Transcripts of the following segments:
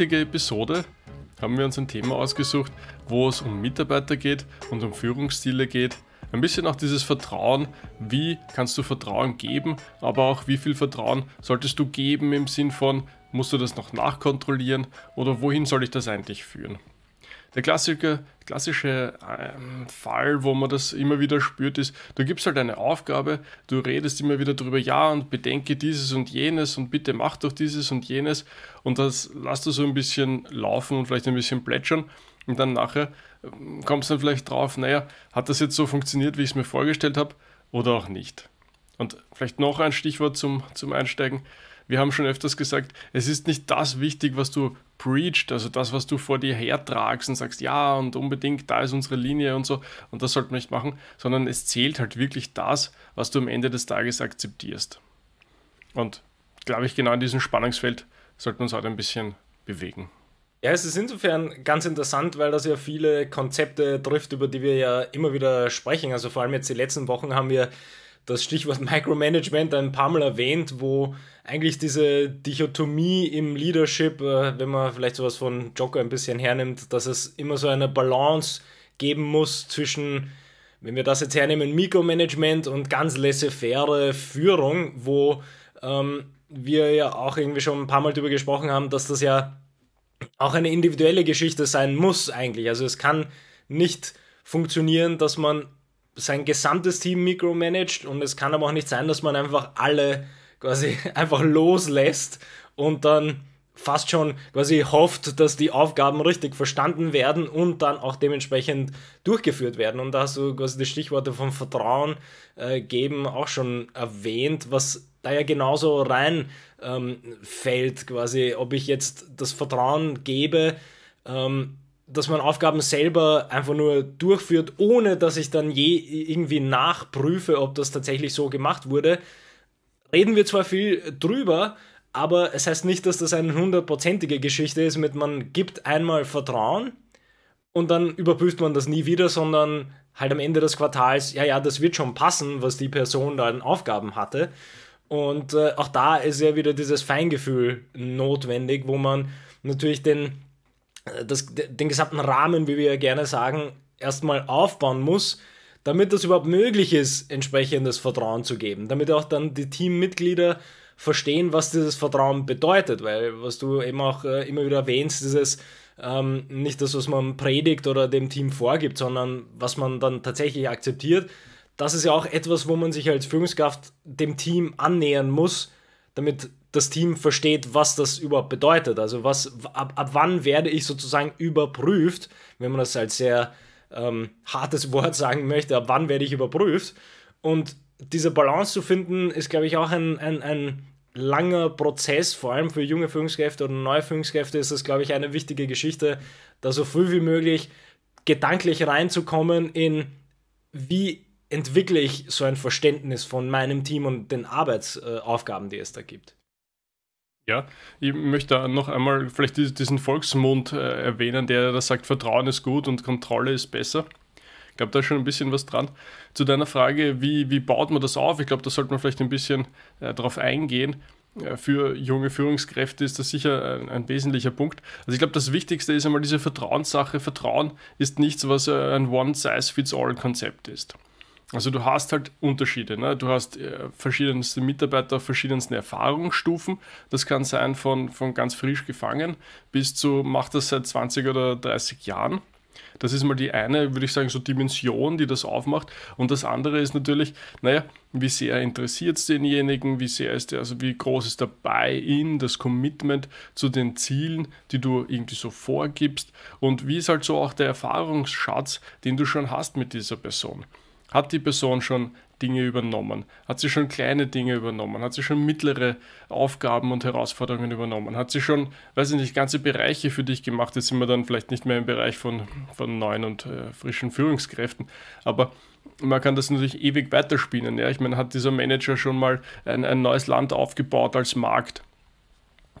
heutige Episode haben wir uns ein Thema ausgesucht, wo es um Mitarbeiter geht und um Führungsstile geht. Ein bisschen auch dieses Vertrauen, wie kannst du Vertrauen geben, aber auch wie viel Vertrauen solltest du geben im Sinn von, musst du das noch nachkontrollieren oder wohin soll ich das eigentlich führen? Der klassische, klassische ähm, Fall, wo man das immer wieder spürt, ist, du gibst halt eine Aufgabe, du redest immer wieder drüber, ja, und bedenke dieses und jenes und bitte mach doch dieses und jenes und das lasst du so ein bisschen laufen und vielleicht ein bisschen plätschern und dann nachher ähm, kommst du dann vielleicht drauf, naja, hat das jetzt so funktioniert, wie ich es mir vorgestellt habe oder auch nicht. Und vielleicht noch ein Stichwort zum, zum Einsteigen wir haben schon öfters gesagt, es ist nicht das wichtig, was du preached, also das, was du vor dir hertragst und sagst, ja und unbedingt, da ist unsere Linie und so, und das sollte man nicht machen, sondern es zählt halt wirklich das, was du am Ende des Tages akzeptierst. Und glaube ich, genau in diesem Spannungsfeld sollten wir uns heute ein bisschen bewegen. Ja, es ist insofern ganz interessant, weil das ja viele Konzepte trifft, über die wir ja immer wieder sprechen. Also vor allem jetzt die letzten Wochen haben wir das Stichwort Micromanagement ein paar Mal erwähnt, wo eigentlich diese Dichotomie im Leadership, äh, wenn man vielleicht sowas von Joker ein bisschen hernimmt, dass es immer so eine Balance geben muss zwischen, wenn wir das jetzt hernehmen, Mikromanagement und ganz laissez-faire Führung, wo ähm, wir ja auch irgendwie schon ein paar Mal drüber gesprochen haben, dass das ja auch eine individuelle Geschichte sein muss eigentlich. Also es kann nicht funktionieren, dass man sein gesamtes Team micromanagt und es kann aber auch nicht sein, dass man einfach alle quasi einfach loslässt und dann fast schon quasi hofft, dass die Aufgaben richtig verstanden werden und dann auch dementsprechend durchgeführt werden. Und da hast du quasi die Stichworte vom Vertrauen äh, geben auch schon erwähnt, was da ja genauso rein ähm, fällt, quasi, ob ich jetzt das Vertrauen gebe, ähm, dass man Aufgaben selber einfach nur durchführt, ohne dass ich dann je irgendwie nachprüfe, ob das tatsächlich so gemacht wurde. Reden wir zwar viel drüber, aber es heißt nicht, dass das eine hundertprozentige Geschichte ist mit man gibt einmal Vertrauen und dann überprüft man das nie wieder, sondern halt am Ende des Quartals, ja, ja, das wird schon passen, was die Person da an Aufgaben hatte. Und äh, auch da ist ja wieder dieses Feingefühl notwendig, wo man natürlich den das, den gesamten Rahmen, wie wir gerne sagen, erstmal aufbauen muss, damit das überhaupt möglich ist, entsprechendes Vertrauen zu geben, damit auch dann die Teammitglieder verstehen, was dieses Vertrauen bedeutet, weil was du eben auch äh, immer wieder erwähnst, dieses ähm, nicht das, was man predigt oder dem Team vorgibt, sondern was man dann tatsächlich akzeptiert. Das ist ja auch etwas, wo man sich als Führungskraft dem Team annähern muss, damit das Team versteht, was das überhaupt bedeutet. Also was, ab, ab wann werde ich sozusagen überprüft, wenn man das als sehr ähm, hartes Wort sagen möchte, ab wann werde ich überprüft. Und diese Balance zu finden, ist, glaube ich, auch ein, ein, ein langer Prozess, vor allem für junge Führungskräfte oder neue Führungskräfte ist das, glaube ich, eine wichtige Geschichte, da so früh wie möglich gedanklich reinzukommen in, wie entwickle ich so ein Verständnis von meinem Team und den Arbeitsaufgaben, die es da gibt. Ja, ich möchte noch einmal vielleicht diesen Volksmund äh, erwähnen, der da sagt, Vertrauen ist gut und Kontrolle ist besser. Ich glaube, da ist schon ein bisschen was dran. Zu deiner Frage, wie, wie baut man das auf? Ich glaube, da sollte man vielleicht ein bisschen äh, drauf eingehen. Äh, für junge Führungskräfte ist das sicher ein, äh, ein wesentlicher Punkt. Also ich glaube, das Wichtigste ist einmal diese Vertrauenssache. Vertrauen ist nichts, was äh, ein One-Size-Fits-All-Konzept ist. Also du hast halt Unterschiede. Ne? Du hast äh, verschiedenste Mitarbeiter auf verschiedensten Erfahrungsstufen. Das kann sein von, von ganz frisch gefangen bis zu macht das seit 20 oder 30 Jahren. Das ist mal die eine, würde ich sagen, so Dimension, die das aufmacht. Und das andere ist natürlich, naja, wie sehr interessiert es denjenigen, wie sehr ist der, also wie groß ist der Buy-in, das Commitment zu den Zielen, die du irgendwie so vorgibst und wie ist halt so auch der Erfahrungsschatz, den du schon hast mit dieser Person. Hat die Person schon Dinge übernommen? Hat sie schon kleine Dinge übernommen? Hat sie schon mittlere Aufgaben und Herausforderungen übernommen? Hat sie schon, weiß ich nicht, ganze Bereiche für dich gemacht? Jetzt sind wir dann vielleicht nicht mehr im Bereich von, von neuen und äh, frischen Führungskräften, aber man kann das natürlich ewig weiterspielen. Ja? Ich meine, hat dieser Manager schon mal ein, ein neues Land aufgebaut als Markt?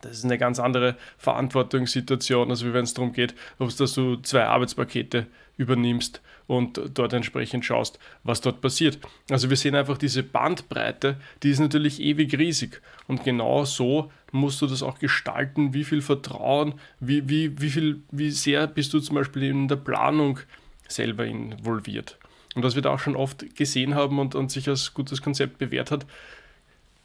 das ist eine ganz andere Verantwortungssituation, als wenn es darum geht, ob dass du zwei Arbeitspakete übernimmst und dort entsprechend schaust, was dort passiert. Also wir sehen einfach diese Bandbreite, die ist natürlich ewig riesig. Und genau so musst du das auch gestalten, wie viel Vertrauen, wie, wie, wie, viel, wie sehr bist du zum Beispiel in der Planung selber involviert. Und was wir da auch schon oft gesehen haben und, und sich als gutes Konzept bewährt hat,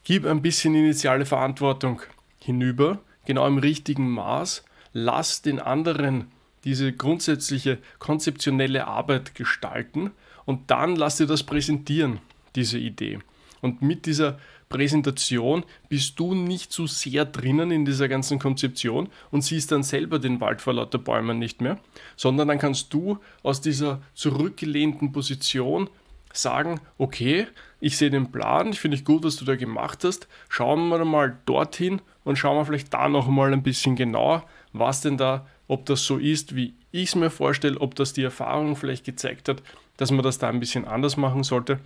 gib ein bisschen initiale Verantwortung hinüber, genau im richtigen Maß, lass den anderen diese grundsätzliche konzeptionelle Arbeit gestalten und dann lass dir das präsentieren, diese Idee. Und mit dieser Präsentation bist du nicht zu so sehr drinnen in dieser ganzen Konzeption und siehst dann selber den Wald vor lauter Bäumen nicht mehr, sondern dann kannst du aus dieser zurückgelehnten Position sagen, okay, ich sehe den Plan, ich finde ich gut, was du da gemacht hast, schauen wir mal dorthin und schauen wir vielleicht da noch mal ein bisschen genauer, was denn da ob das so ist, wie ich es mir vorstelle, ob das die Erfahrung vielleicht gezeigt hat, dass man das da ein bisschen anders machen sollte.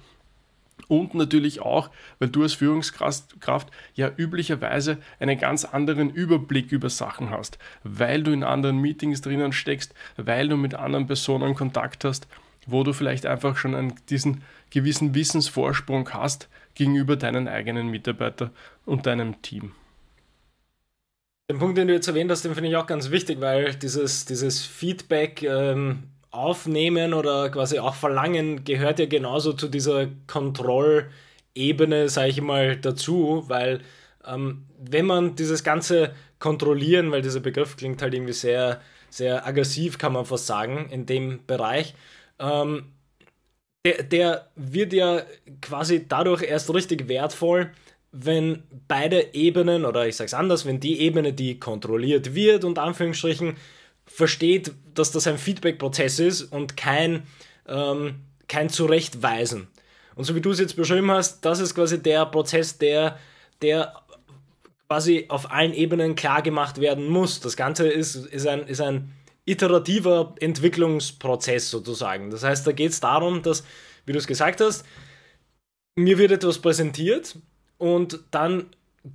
Und natürlich auch, weil du als Führungskraft ja üblicherweise einen ganz anderen Überblick über Sachen hast, weil du in anderen Meetings drinnen steckst, weil du mit anderen Personen Kontakt hast, wo du vielleicht einfach schon einen, diesen gewissen Wissensvorsprung hast gegenüber deinen eigenen Mitarbeitern und deinem Team. Den Punkt, den du jetzt erwähnt hast, den finde ich auch ganz wichtig, weil dieses, dieses Feedback ähm, aufnehmen oder quasi auch verlangen gehört ja genauso zu dieser Kontrollebene, sage ich mal, dazu, weil ähm, wenn man dieses ganze Kontrollieren, weil dieser Begriff klingt halt irgendwie sehr, sehr aggressiv, kann man fast sagen, in dem Bereich, ähm, der, der wird ja quasi dadurch erst richtig wertvoll, wenn beide Ebenen, oder ich sage es anders, wenn die Ebene, die kontrolliert wird, und Anführungsstrichen, versteht, dass das ein Feedback-Prozess ist und kein, ähm, kein Zurechtweisen. Und so wie du es jetzt beschrieben hast, das ist quasi der Prozess, der, der quasi auf allen Ebenen klar gemacht werden muss. Das Ganze ist, ist, ein, ist ein iterativer Entwicklungsprozess sozusagen. Das heißt, da geht es darum, dass, wie du es gesagt hast, mir wird etwas präsentiert und dann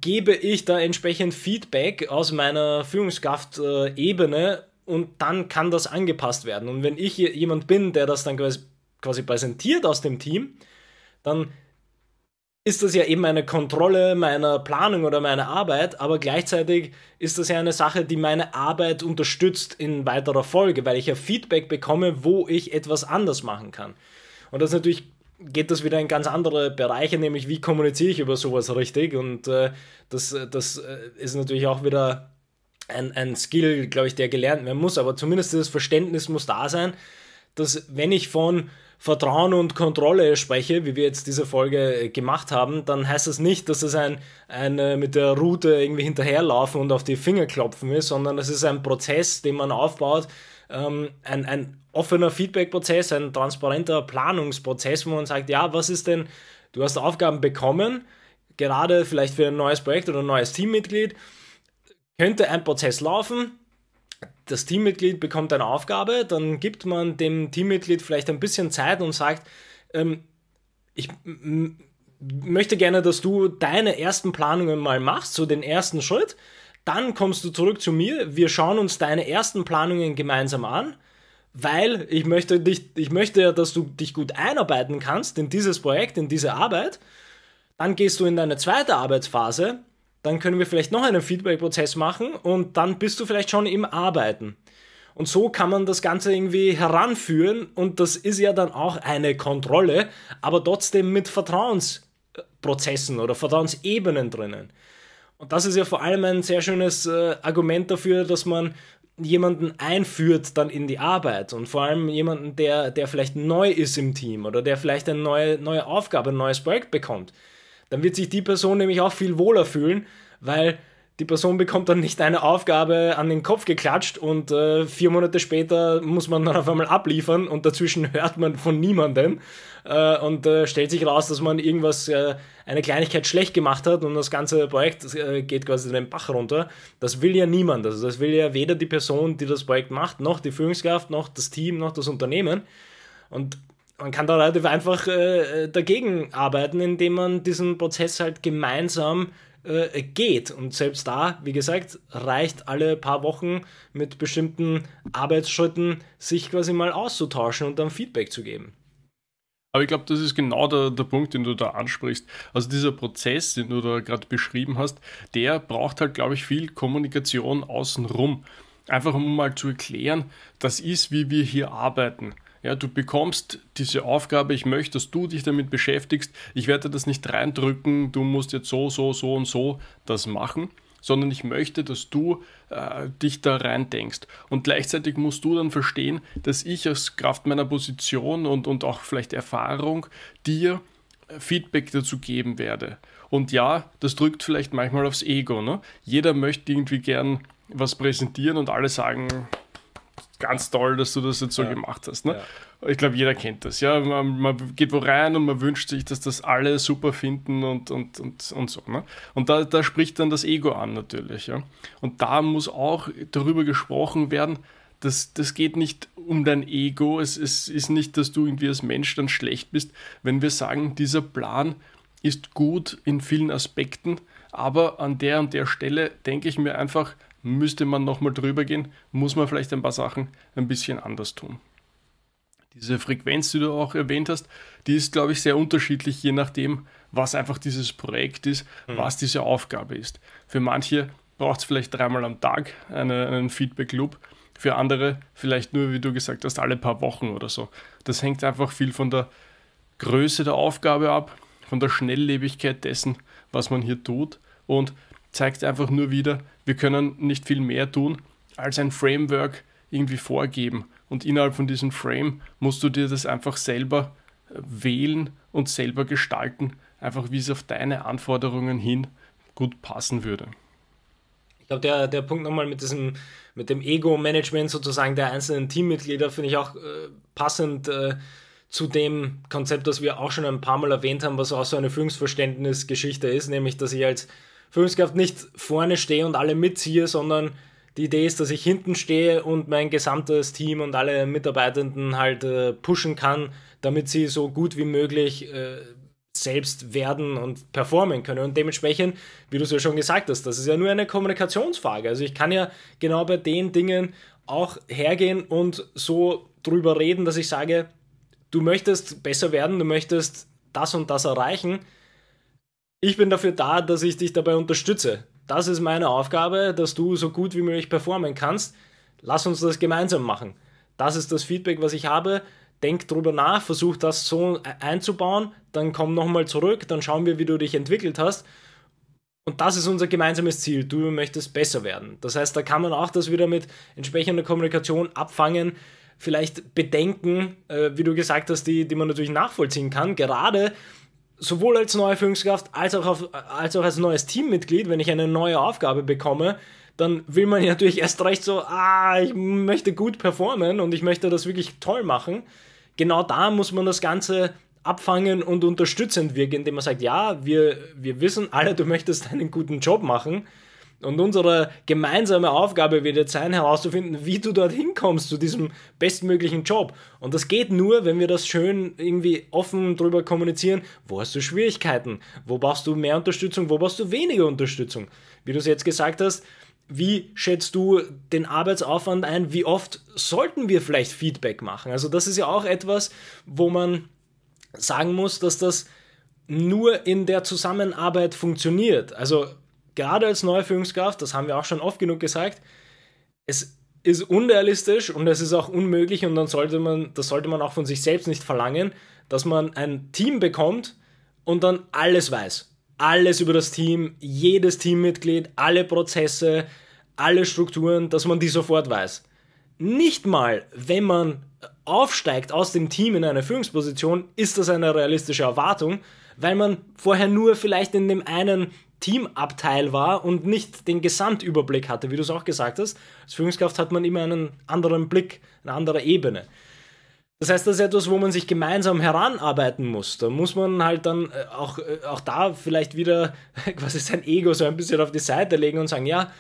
gebe ich da entsprechend Feedback aus meiner Führungskraft-Ebene und dann kann das angepasst werden. Und wenn ich jemand bin, der das dann quasi präsentiert aus dem Team, dann ist das ja eben eine Kontrolle meiner Planung oder meiner Arbeit, aber gleichzeitig ist das ja eine Sache, die meine Arbeit unterstützt in weiterer Folge, weil ich ja Feedback bekomme, wo ich etwas anders machen kann. Und das ist natürlich geht das wieder in ganz andere Bereiche, nämlich wie kommuniziere ich über sowas richtig. Und äh, das, äh, das äh, ist natürlich auch wieder ein, ein Skill, glaube ich, der gelernt werden muss. Aber zumindest das Verständnis muss da sein, dass wenn ich von Vertrauen und Kontrolle spreche, wie wir jetzt diese Folge äh, gemacht haben, dann heißt das nicht, dass es ein, ein mit der Route irgendwie hinterherlaufen und auf die Finger klopfen ist, sondern es ist ein Prozess, den man aufbaut, ähm, ein, ein offener Feedback-Prozess, ein transparenter Planungsprozess, wo man sagt, ja, was ist denn, du hast Aufgaben bekommen, gerade vielleicht für ein neues Projekt oder ein neues Teammitglied, könnte ein Prozess laufen, das Teammitglied bekommt eine Aufgabe, dann gibt man dem Teammitglied vielleicht ein bisschen Zeit und sagt, ähm, ich möchte gerne, dass du deine ersten Planungen mal machst, so den ersten Schritt. Dann kommst du zurück zu mir, wir schauen uns deine ersten Planungen gemeinsam an weil ich möchte, dich, ich möchte ja, dass du dich gut einarbeiten kannst in dieses Projekt, in diese Arbeit. Dann gehst du in deine zweite Arbeitsphase, dann können wir vielleicht noch einen Feedback-Prozess machen und dann bist du vielleicht schon im Arbeiten. Und so kann man das Ganze irgendwie heranführen und das ist ja dann auch eine Kontrolle, aber trotzdem mit Vertrauensprozessen oder Vertrauensebenen drinnen. Und das ist ja vor allem ein sehr schönes äh, Argument dafür, dass man jemanden einführt dann in die Arbeit und vor allem jemanden, der, der vielleicht neu ist im Team oder der vielleicht eine neue, neue Aufgabe, ein neues Projekt bekommt, dann wird sich die Person nämlich auch viel wohler fühlen, weil die Person bekommt dann nicht eine Aufgabe an den Kopf geklatscht und äh, vier Monate später muss man dann auf einmal abliefern und dazwischen hört man von niemandem äh, und äh, stellt sich raus, dass man irgendwas, äh, eine Kleinigkeit schlecht gemacht hat und das ganze Projekt äh, geht quasi den Bach runter. Das will ja niemand. Also das will ja weder die Person, die das Projekt macht, noch die Führungskraft, noch das Team, noch das Unternehmen. Und man kann da relativ einfach äh, dagegen arbeiten, indem man diesen Prozess halt gemeinsam äh, geht. Und selbst da, wie gesagt, reicht alle paar Wochen mit bestimmten Arbeitsschritten, sich quasi mal auszutauschen und dann Feedback zu geben. Aber ich glaube, das ist genau der, der Punkt, den du da ansprichst. Also dieser Prozess, den du da gerade beschrieben hast, der braucht halt, glaube ich, viel Kommunikation außenrum. Einfach um mal zu erklären, das ist, wie wir hier arbeiten. Ja, du bekommst diese Aufgabe, ich möchte, dass du dich damit beschäftigst. Ich werde das nicht reindrücken, du musst jetzt so, so, so und so das machen, sondern ich möchte, dass du äh, dich da rein denkst. Und gleichzeitig musst du dann verstehen, dass ich aus Kraft meiner Position und, und auch vielleicht Erfahrung dir äh, Feedback dazu geben werde. Und ja, das drückt vielleicht manchmal aufs Ego. Ne? Jeder möchte irgendwie gern was präsentieren und alle sagen, ganz toll, dass du das jetzt so ja. gemacht hast. Ne? Ja. Ich glaube, jeder kennt das. Ja, man, man, geht wo rein und man wünscht sich, dass das alle super finden und, und, und, und so. Ne? Und da, da spricht dann das Ego an natürlich. Ja? Und da muss auch darüber gesprochen werden, das, das geht nicht um dein Ego. Es, es ist nicht, dass du irgendwie als Mensch dann schlecht bist, wenn wir sagen, dieser Plan ist gut in vielen Aspekten, aber an der und der Stelle denke ich mir einfach, müsste man nochmal drüber gehen, muss man vielleicht ein paar Sachen ein bisschen anders tun. Diese Frequenz, die du auch erwähnt hast, die ist, glaube ich, sehr unterschiedlich, je nachdem, was einfach dieses Projekt ist, mhm. was diese Aufgabe ist. Für manche braucht es vielleicht dreimal am Tag eine, einen Feedback-Loop, für andere vielleicht nur, wie du gesagt hast, alle paar Wochen oder so. Das hängt einfach viel von der Größe der Aufgabe ab, von der Schnelllebigkeit dessen, was man hier tut und zeigt einfach nur wieder, wir können nicht viel mehr tun, als ein Framework irgendwie vorgeben. Und innerhalb von diesem Frame musst du dir das einfach selber äh, wählen und selber gestalten, einfach wie es auf deine Anforderungen hin gut passen würde. Ich glaube, der, der Punkt nochmal mit diesem, mit dem Ego-Management sozusagen der einzelnen Teammitglieder finde ich auch äh, passend äh, zu dem Konzept, das wir auch schon ein paar Mal erwähnt haben, was auch so eine Führungsverständnisgeschichte ist, nämlich dass ich als Führungskraft nicht vorne stehe und alle mitziehe, sondern die Idee ist, dass ich hinten stehe und mein gesamtes Team und alle Mitarbeitenden halt äh, pushen kann, damit sie so gut wie möglich äh, selbst werden und performen können. Und dementsprechend, wie du es ja schon gesagt hast, das ist ja nur eine Kommunikationsfrage. Also ich kann ja genau bei den Dingen auch hergehen und so drüber reden, dass ich sage, du möchtest besser werden, du möchtest das und das erreichen, ich bin dafür da, dass ich dich dabei unterstütze. Das ist meine Aufgabe, dass du so gut wie möglich performen kannst. Lass uns das gemeinsam machen. Das ist das Feedback, was ich habe. Denk drüber nach, versuch das so e- einzubauen, dann komm nochmal zurück, dann schauen wir, wie du dich entwickelt hast. Und das ist unser gemeinsames Ziel. Du möchtest besser werden. Das heißt, da kann man auch das wieder mit entsprechender Kommunikation abfangen, vielleicht Bedenken, äh, wie du gesagt hast, die, die man natürlich nachvollziehen kann. Gerade sowohl als neue Führungskraft als auch, auf, als auch als neues Teammitglied, wenn ich eine neue Aufgabe bekomme, dann will man ja natürlich erst recht so, ah, ich möchte gut performen und ich möchte das wirklich toll machen. Genau da muss man das Ganze abfangen und unterstützend wirken, indem man sagt, ja, wir, wir wissen alle, du möchtest einen guten Job machen und unsere gemeinsame Aufgabe wird jetzt sein, herauszufinden, wie du dorthin kommst, zu diesem bestmöglichen Job. Und das geht nur, wenn wir das schön irgendwie offen drüber kommunizieren. Wo hast du Schwierigkeiten? Wo brauchst du mehr Unterstützung? Wo brauchst du weniger Unterstützung? Wie du es jetzt gesagt hast, wie schätzt du den Arbeitsaufwand ein? Wie oft sollten wir vielleicht Feedback machen? Also das ist ja auch etwas, wo man sagen muss, dass das nur in der Zusammenarbeit funktioniert. Also gerade als neue Führungskraft, das haben wir auch schon oft genug gesagt, es ist unrealistisch und es ist auch unmöglich und dann sollte man, das sollte man auch von sich selbst nicht verlangen, dass man ein Team bekommt und dann alles weiß. Alles über das Team, jedes Teammitglied, alle Prozesse, alle Strukturen, dass man die sofort weiß. Nicht mal, wenn man aufsteigt aus dem Team in eine Führungsposition, ist das eine realistische Erwartung, weil man vorher nur vielleicht in dem einen Teamabteil war und nicht den Gesamtüberblick hatte, wie du es auch gesagt hast. Als Führungskraft hat man immer einen anderen Blick, eine andere Ebene. Das heißt, das ist etwas, wo man sich gemeinsam heranarbeiten muss. Da muss man halt dann äh, auch, äh, auch da vielleicht wieder quasi sein Ego so ein bisschen auf die Seite legen und sagen, ja,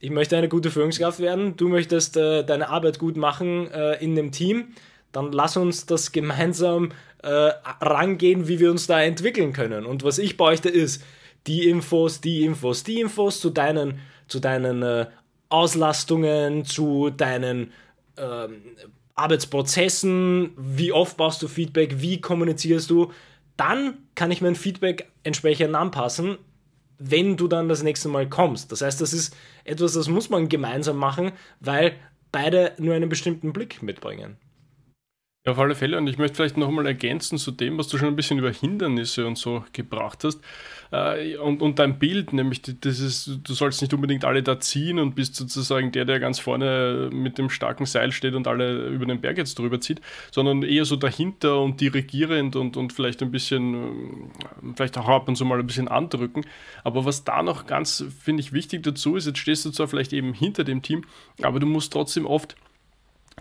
ich möchte eine gute Führungskraft werden, du möchtest äh, deine Arbeit gut machen äh, in dem Team, dann lass uns das gemeinsam äh, rangehen, wie wir uns da entwickeln können. Und was ich bräuchte ist, die Infos, die Infos, die Infos zu deinen, zu deinen äh, Auslastungen, zu deinen ähm, Arbeitsprozessen, wie oft brauchst du Feedback, wie kommunizierst du, dann kann ich mein Feedback entsprechend anpassen, wenn du dann das nächste Mal kommst. Das heißt, das ist etwas, das muss man gemeinsam machen, weil beide nur einen bestimmten Blick mitbringen. Ja, auf alle Fälle. Und ich möchte vielleicht nochmal ergänzen zu dem, was du schon ein bisschen über Hindernisse und so gebracht hast. Äh, und, und dein Bild, nämlich dieses, du sollst nicht unbedingt alle da ziehen und bist sozusagen der, der ganz vorne mit dem starken Seil steht und alle über den Berg jetzt drüber zieht, sondern eher so dahinter und dirigierend und, und vielleicht ein bisschen, ähm, vielleicht auch ab und zu mal ein bisschen andrücken. Aber was da noch ganz, finde ich, wichtig dazu ist, jetzt stehst du zwar vielleicht eben hinter dem Team, aber du musst trotzdem oft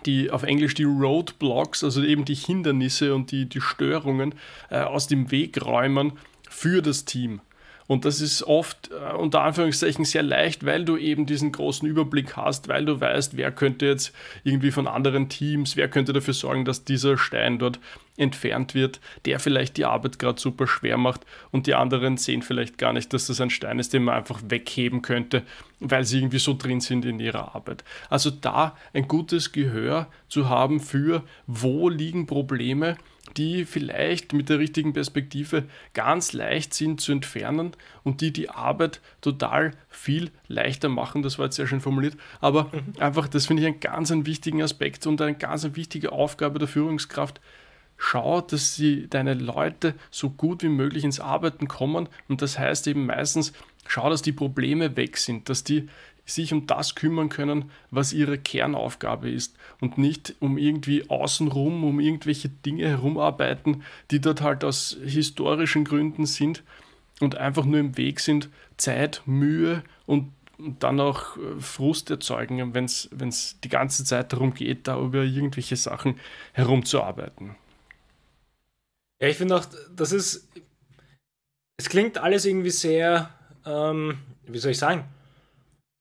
die auf Englisch die Roadblocks, also eben die Hindernisse und die, die Störungen äh, aus dem Weg räumen für das Team. Und das ist oft äh, unter Anführungszeichen sehr leicht, weil du eben diesen großen Überblick hast, weil du weißt, wer könnte jetzt irgendwie von anderen Teams, wer könnte dafür sorgen, dass dieser Stein dort entfernt wird, der vielleicht die Arbeit gerade super schwer macht und die anderen sehen vielleicht gar nicht, dass das ein Stein ist, den man einfach wegheben könnte, weil sie irgendwie so drin sind in ihrer Arbeit. Also da ein gutes Gehör zu haben für, wo liegen Probleme, die vielleicht mit der richtigen Perspektive ganz leicht sind zu entfernen und die die Arbeit total viel leichter machen. Das war jetzt sehr schön formuliert, aber mhm. einfach, das finde ich einen ganz einen wichtigen Aspekt und eine ganz wichtige Aufgabe der Führungskraft. Schau, dass sie deine Leute so gut wie möglich ins Arbeiten kommen und das heißt eben meistens, schau, dass die Probleme weg sind, dass die sich um das kümmern können, was ihre Kernaufgabe ist und nicht um irgendwie außenrum, um irgendwelche Dinge herumarbeiten, die dort halt aus historischen Gründen sind und einfach nur im Weg sind, Zeit, Mühe und dann auch äh, Frust erzeugen, wenn es die ganze Zeit darum geht, da über irgendwelche Sachen herumzuarbeiten. Ja, ich finde auch, das ist, es klingt alles irgendwie sehr, ähm, wie soll ich sagen,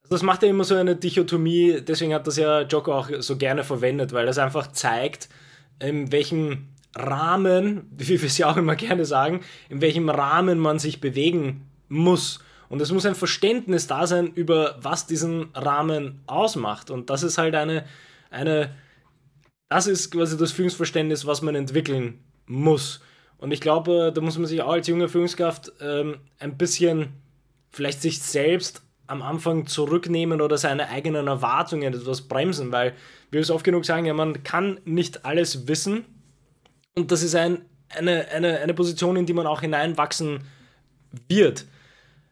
also das macht ja immer so eine Dichotomie, deswegen hat das ja Joko auch so gerne verwendet, weil das einfach zeigt, in welchem Rahmen, wie wir es ja auch immer gerne sagen, in welchem Rahmen man sich bewegen muss. Und es muss ein Verständnis da sein, über was diesen Rahmen ausmacht. Und das ist halt eine, eine, das ist quasi das Führungsverständnis, was man entwickeln muss. Und ich glaube, da muss man sich auch als junge Führungskraft ähm, ein bisschen vielleicht sich selbst am Anfang zurücknehmen oder seine eigenen Erwartungen etwas bremsen, weil wir es oft genug sagen, ja, man kann nicht alles wissen und das ist ein, eine, eine, eine Position, in die man auch hineinwachsen wird.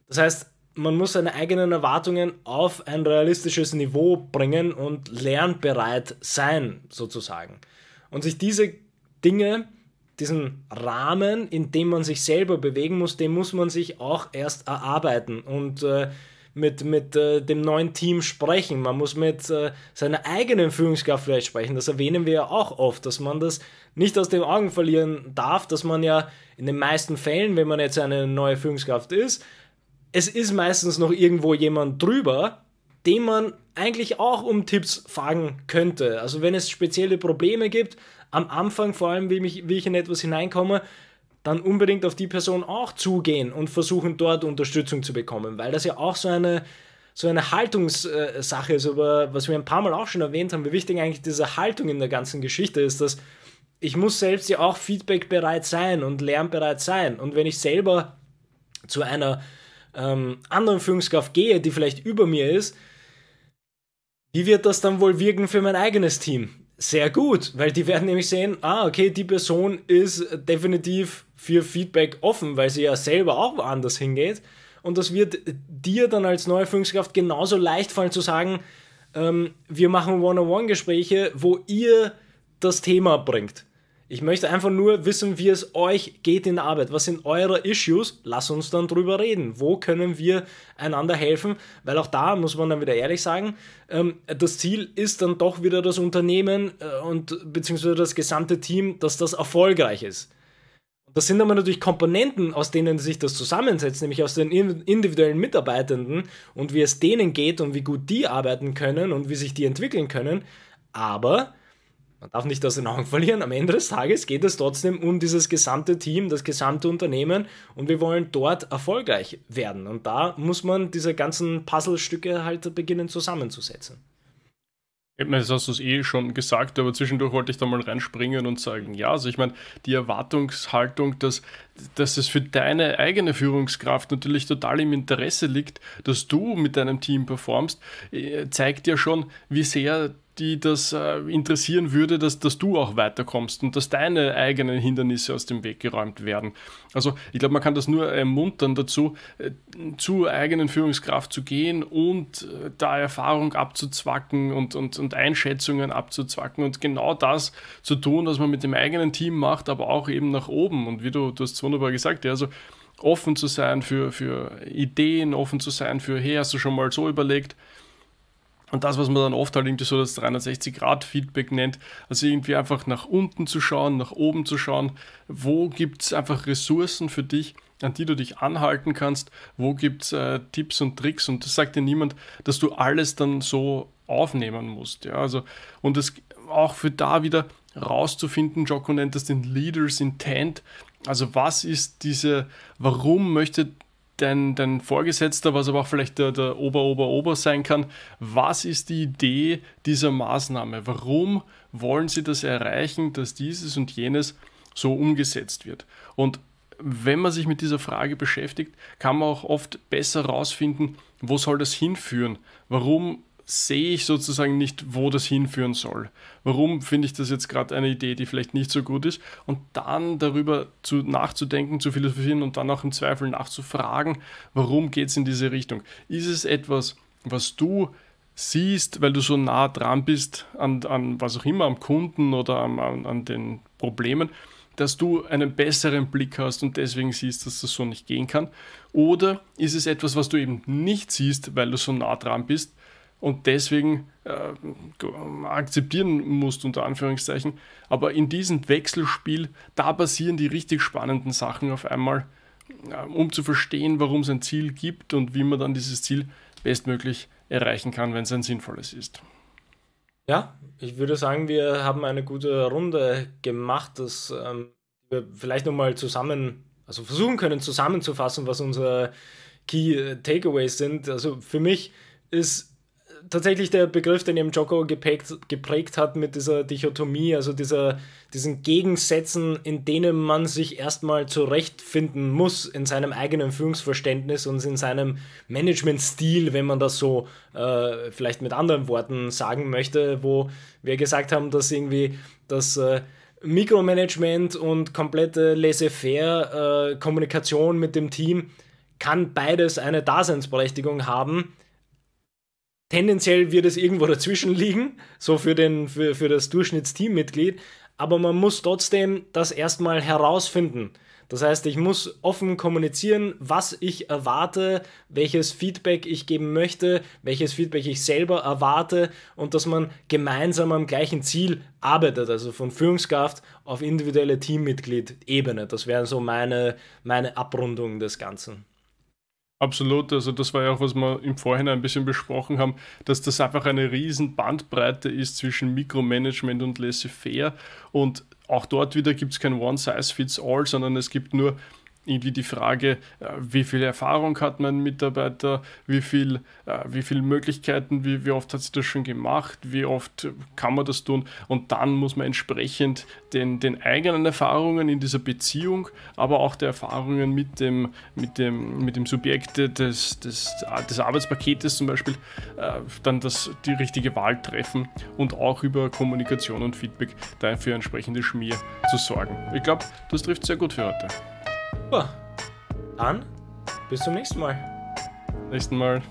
Das heißt, man muss seine eigenen Erwartungen auf ein realistisches Niveau bringen und lernbereit sein, sozusagen. Und sich diese Dinge, diesen Rahmen, in dem man sich selber bewegen muss, den muss man sich auch erst erarbeiten. Und äh, mit, mit äh, dem neuen Team sprechen, man muss mit äh, seiner eigenen Führungskraft vielleicht sprechen. Das erwähnen wir ja auch oft, dass man das nicht aus den Augen verlieren darf, dass man ja in den meisten Fällen, wenn man jetzt eine neue Führungskraft ist, es ist meistens noch irgendwo jemand drüber, den man eigentlich auch um Tipps fragen könnte. Also wenn es spezielle Probleme gibt, am Anfang vor allem, wie, wie ich in etwas hineinkomme, dann unbedingt auf die Person auch zugehen und versuchen dort Unterstützung zu bekommen, weil das ja auch so eine, so eine Haltungssache ist, aber was wir ein paar Mal auch schon erwähnt haben, wie wichtig eigentlich diese Haltung in der ganzen Geschichte ist, dass ich muss selbst ja auch feedbackbereit sein und lernbereit sein. Und wenn ich selber zu einer ähm, anderen Führungskraft gehe, die vielleicht über mir ist, wie wird das dann wohl wirken für mein eigenes Team? Sehr gut, weil die werden nämlich sehen, ah, okay, die Person ist definitiv für Feedback offen, weil sie ja selber auch woanders hingeht. Und das wird dir dann als neue Führungskraft genauso leicht fallen zu sagen, ähm, wir machen One-on-One-Gespräche, wo ihr das Thema bringt. Ich möchte einfach nur wissen, wie es euch geht in der Arbeit. Was sind eure Issues? Lass uns dann drüber reden. Wo können wir einander helfen? Weil auch da muss man dann wieder ehrlich sagen, ähm, das Ziel ist dann doch wieder das Unternehmen äh, und beziehungsweise das gesamte Team, dass das erfolgreich ist. Das sind aber natürlich Komponenten, aus denen sich das zusammensetzt, nämlich aus den individuellen Mitarbeitenden und wie es denen geht und wie gut die arbeiten können und wie sich die entwickeln können. Aber man darf nicht aus den Augen verlieren, am Ende des Tages geht es trotzdem um dieses gesamte Team, das gesamte Unternehmen und wir wollen dort erfolgreich werden. Und da muss man diese ganzen Puzzlestücke halt beginnen zusammenzusetzen. Ich meine, das hast du es eh schon gesagt, aber zwischendurch wollte ich da mal reinspringen und sagen, ja, also ich meine, die Erwartungshaltung, dass, dass es für deine eigene Führungskraft natürlich total im Interesse liegt, dass du mit deinem Team performst, äh, zeigt ja schon, wie sehr die das äh, interessieren würde, dass, dass du auch weiterkommst und dass deine eigenen Hindernisse aus dem Weg geräumt werden. Also ich glaube, man kann das nur ermuntern dazu, äh, zur eigenen Führungskraft zu gehen und äh, da Erfahrung abzuzwacken und, und, und Einschätzungen abzuzwacken und genau das zu tun, was man mit dem eigenen Team macht, aber auch eben nach oben. Und wie du, du hast es wunderbar gesagt, ja, also offen zu sein für, für Ideen, offen zu sein für, hey, hast du schon mal so überlegt, und das, was man dann oft halt irgendwie so das 360-Grad-Feedback nennt, also irgendwie einfach nach unten zu schauen, nach oben zu schauen, wo gibt es einfach Ressourcen für dich, an die du dich anhalten kannst, wo gibt es äh, Tipps und Tricks und das sagt dir niemand, dass du alles dann so aufnehmen musst. Ja? Also, und das auch für da wieder rauszufinden, Joko nennt das den Leaders Intent, also was ist diese, warum möchte dein, dein Vorgesetzter, was aber auch vielleicht der, der Ober-Ober-Ober sein kann, was ist die Idee dieser Maßnahme? Warum wollen sie das erreichen, dass dieses und jenes so umgesetzt wird? Und wenn man sich mit dieser Frage beschäftigt, kann man auch oft besser herausfinden, wo soll das hinführen? Warum sehe ich sozusagen nicht, wo das hinführen soll. Warum finde ich das jetzt gerade eine Idee, die vielleicht nicht so gut ist? Und dann darüber zu, nachzudenken, zu philosophieren und dann auch im Zweifel nachzufragen, warum geht es in diese Richtung? Ist es etwas, was du siehst, weil du so nah dran bist an, an was auch immer, am Kunden oder an, an, an den Problemen, dass du einen besseren Blick hast und deswegen siehst, dass das so nicht gehen kann? Oder ist es etwas, was du eben nicht siehst, weil du so nah dran bist und deswegen äh, akzeptieren musst, unter Anführungszeichen. Aber in diesem Wechselspiel, da passieren die richtig spannenden Sachen auf einmal, äh, um zu verstehen, warum es ein Ziel gibt und wie man dann dieses Ziel bestmöglich erreichen kann, wenn es ein sinnvolles ist. Ja, ich würde sagen, wir haben eine gute Runde gemacht, dass ähm, wir vielleicht nochmal zusammen, also versuchen können zusammenzufassen, was unsere Key Takeaways sind. Also für mich ist tatsächlich der Begriff, den eben Joko geprägt, geprägt hat mit dieser Dichotomie, also dieser, diesen Gegensätzen, in denen man sich erstmal zurechtfinden muss in seinem eigenen Führungsverständnis und in seinem Managementstil, wenn man das so äh, vielleicht mit anderen Worten sagen möchte, wo wir gesagt haben, dass irgendwie das... Äh, Mikromanagement und komplette laissez-faire äh, Kommunikation mit dem Team kann beides eine Daseinsberechtigung haben Tendenziell wird es irgendwo dazwischen liegen, so für, den, für, für das Durchschnittsteammitglied, aber man muss trotzdem das erstmal herausfinden. Das heißt, ich muss offen kommunizieren, was ich erwarte, welches Feedback ich geben möchte, welches Feedback ich selber erwarte und dass man gemeinsam am gleichen Ziel arbeitet, also von Führungskraft auf individuelle Teammitglied-Ebene. Das wäre so meine, meine Abrundung des Ganzen. Absolut, also das war ja auch, was wir im Vorhinein ein bisschen besprochen haben, dass das einfach eine riesen Bandbreite ist zwischen Mikromanagement und Laissez-faire und auch dort wieder gibt es kein One-Size-Fits-All, sondern es gibt nur irgendwie die Frage, äh, wie viel Erfahrung hat mein Mitarbeiter, wie viel, äh, wie viele Möglichkeiten, wie, wie oft hat sie das schon gemacht, wie oft kann man das tun und dann muss man entsprechend den, den eigenen Erfahrungen in dieser Beziehung, aber auch der Erfahrungen mit dem, mit dem, mit dem Subjekt des, des, des Arbeitspaketes zum Beispiel, äh, dann das, die richtige Wahl treffen und auch über Kommunikation und Feedback dafür entsprechende Schmier zu sorgen. Ich glaube, das trifft sehr gut für heute. Super. Dann bis zum nächsten Mal. Nächsten Mal.